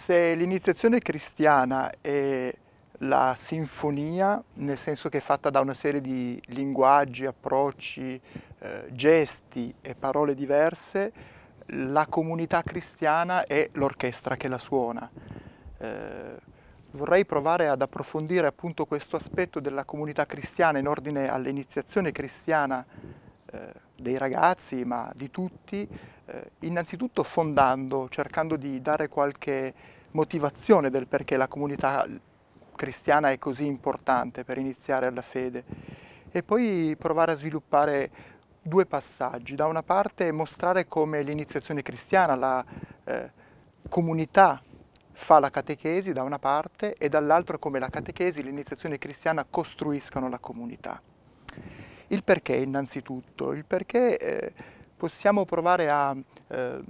se l'iniziazione cristiana è la sinfonia, nel senso che è fatta da una serie di linguaggi, approcci, eh, gesti e parole diverse, la comunità cristiana è l'orchestra che la suona. Eh, vorrei provare ad approfondire appunto questo aspetto della comunità cristiana in ordine all'iniziazione cristiana eh, dei ragazzi ma di tutti, eh, innanzitutto fondando, cercando di dare qualche motivazione del perché la comunità cristiana è così importante per iniziare alla fede e poi provare a sviluppare due passaggi. Da una parte mostrare come l'iniziazione cristiana, la eh, comunità fa la catechesi da una parte e dall'altra come la catechesi e l'iniziazione cristiana costruiscono la comunità. Il perché innanzitutto, il perché eh, possiamo provare a eh,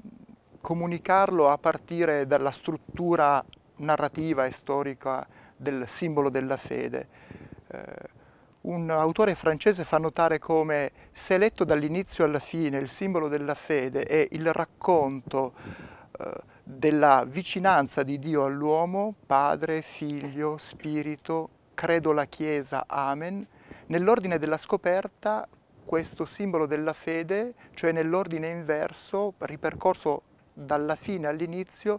comunicarlo a partire dalla struttura narrativa e storica del simbolo della fede. Eh, un autore francese fa notare come se letto dall'inizio alla fine il simbolo della fede è il racconto eh, della vicinanza di Dio all'uomo, Padre, Figlio, Spirito, credo la Chiesa, Amen, Nell'ordine della scoperta questo simbolo della fede, cioè nell'ordine inverso, ripercorso dalla fine all'inizio,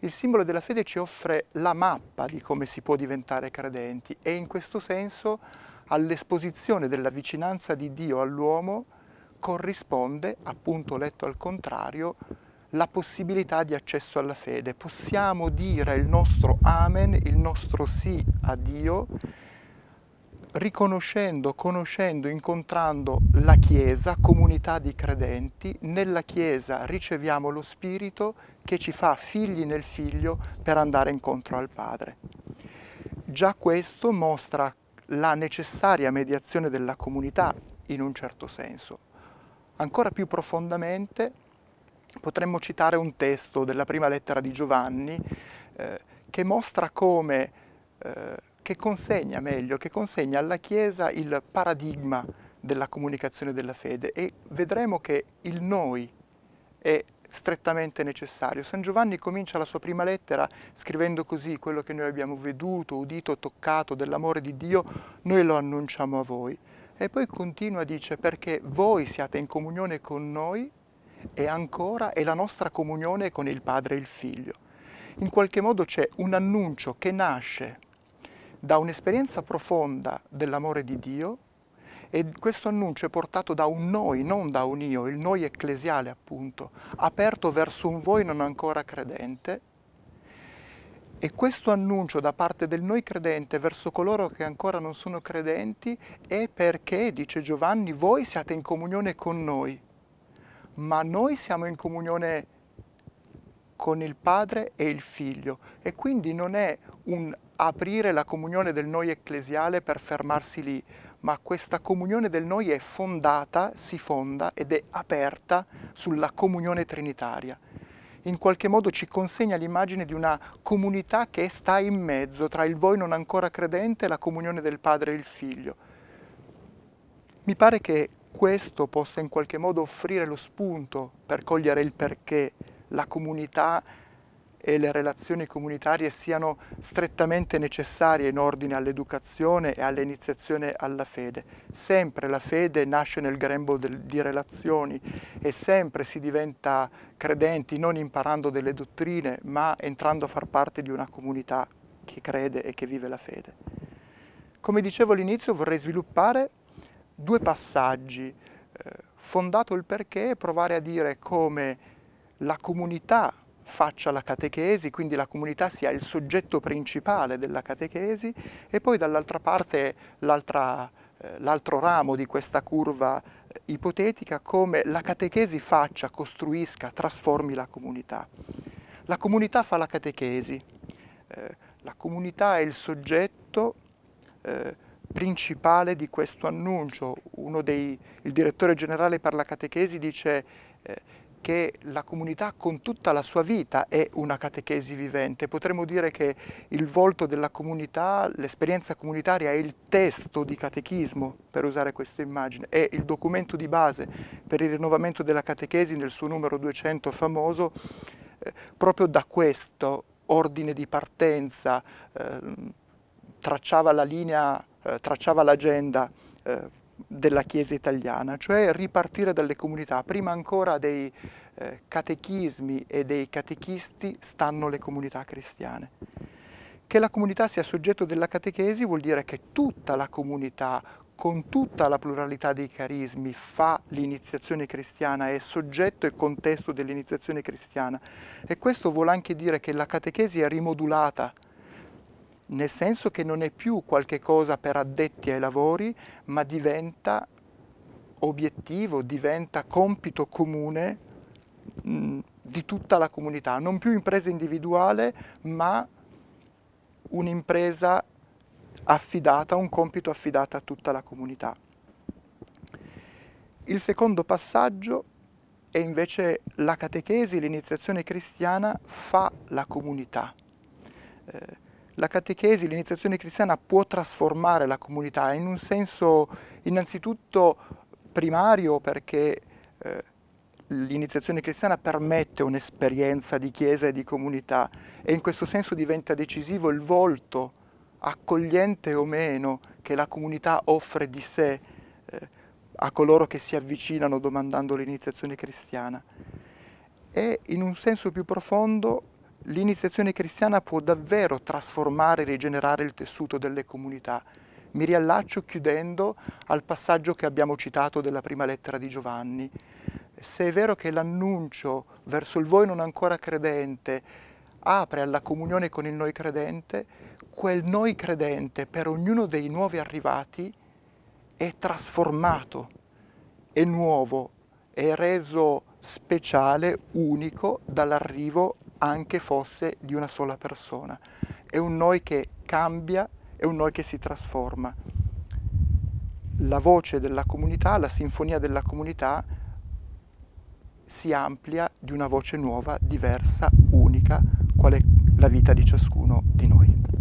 il simbolo della fede ci offre la mappa di come si può diventare credenti e in questo senso all'esposizione della vicinanza di Dio all'uomo corrisponde, appunto letto al contrario, la possibilità di accesso alla fede. Possiamo dire il nostro amen, il nostro sì a Dio riconoscendo, conoscendo, incontrando la Chiesa, comunità di credenti, nella Chiesa riceviamo lo Spirito che ci fa figli nel Figlio per andare incontro al Padre. Già questo mostra la necessaria mediazione della comunità in un certo senso. Ancora più profondamente potremmo citare un testo della prima lettera di Giovanni eh, che mostra come eh, che consegna meglio, che consegna alla Chiesa il paradigma della comunicazione della fede e vedremo che il noi è strettamente necessario. San Giovanni comincia la sua prima lettera scrivendo così quello che noi abbiamo veduto, udito, toccato dell'amore di Dio, noi lo annunciamo a voi. E poi continua, dice, perché voi siate in comunione con noi e ancora è la nostra comunione con il Padre e il Figlio. In qualche modo c'è un annuncio che nasce da un'esperienza profonda dell'amore di Dio e questo annuncio è portato da un noi, non da un io, il noi ecclesiale appunto, aperto verso un voi non ancora credente. E questo annuncio da parte del noi credente verso coloro che ancora non sono credenti è perché, dice Giovanni, voi siate in comunione con noi, ma noi siamo in comunione con il Padre e il Figlio e quindi non è un aprire la comunione del noi ecclesiale per fermarsi lì, ma questa comunione del noi è fondata, si fonda ed è aperta sulla comunione trinitaria. In qualche modo ci consegna l'immagine di una comunità che sta in mezzo tra il voi non ancora credente e la comunione del Padre e il Figlio. Mi pare che questo possa in qualche modo offrire lo spunto per cogliere il perché la comunità e le relazioni comunitarie siano strettamente necessarie in ordine all'educazione e all'iniziazione alla fede. Sempre la fede nasce nel grembo di relazioni e sempre si diventa credenti non imparando delle dottrine ma entrando a far parte di una comunità che crede e che vive la fede. Come dicevo all'inizio vorrei sviluppare due passaggi, eh, fondato il perché e provare a dire come la comunità faccia la catechesi, quindi la comunità sia il soggetto principale della catechesi e poi dall'altra parte eh, l'altro ramo di questa curva eh, ipotetica come la catechesi faccia, costruisca, trasformi la comunità. La comunità fa la catechesi, eh, la comunità è il soggetto principale di questo annuncio. Dei, il direttore generale per la catechesi dice che la comunità con tutta la sua vita è una catechesi vivente. Potremmo dire che il volto della comunità, l'esperienza comunitaria è il testo di catechismo, per usare questa immagine, è il documento di base per il rinnovamento della catechesi nel suo numero 200 famoso, eh, proprio da questo ordine di partenza eh, tracciava la linea, eh, tracciava l'agenda eh, della Chiesa italiana, cioè ripartire dalle comunità. Prima ancora dei eh, catechismi e dei catechisti stanno le comunità cristiane. Che la comunità sia soggetto della catechesi vuol dire che tutta la comunità, con tutta la pluralità dei carismi, fa l'iniziazione cristiana, è soggetto e contesto dell'iniziazione cristiana. E questo vuol anche dire che la catechesi è rimodulata, nel senso che non è più qualche cosa per addetti ai lavori, ma diventa obiettivo, diventa compito comune mm, di tutta la comunità, non più impresa individuale, ma un'impresa affidata, un compito affidato a tutta la comunità. Il secondo passaggio è invece la catechesi, l'iniziazione cristiana fa la comunità. Eh, la catechesi, l'iniziazione cristiana può trasformare la comunità in un senso innanzitutto primario perché eh, l'iniziazione cristiana permette un'esperienza di chiesa e di comunità e in questo senso diventa decisivo il volto, accogliente o meno, che la comunità offre di sé eh, a coloro che si avvicinano domandando l'iniziazione cristiana. E in un senso più profondo l'iniziazione cristiana può davvero trasformare e rigenerare il tessuto delle comunità. Mi riallaccio chiudendo al passaggio che abbiamo citato della prima lettera di Giovanni. Se è vero che l'annuncio verso il voi non ancora credente apre alla comunione con il noi credente, quel noi credente per ognuno dei nuovi arrivati è trasformato, è nuovo, è reso speciale, unico dall'arrivo anche fosse di una sola persona. È un noi che cambia, è un noi che si trasforma. La voce della comunità, la sinfonia della comunità si amplia di una voce nuova, diversa, unica, qual è la vita di ciascuno di noi.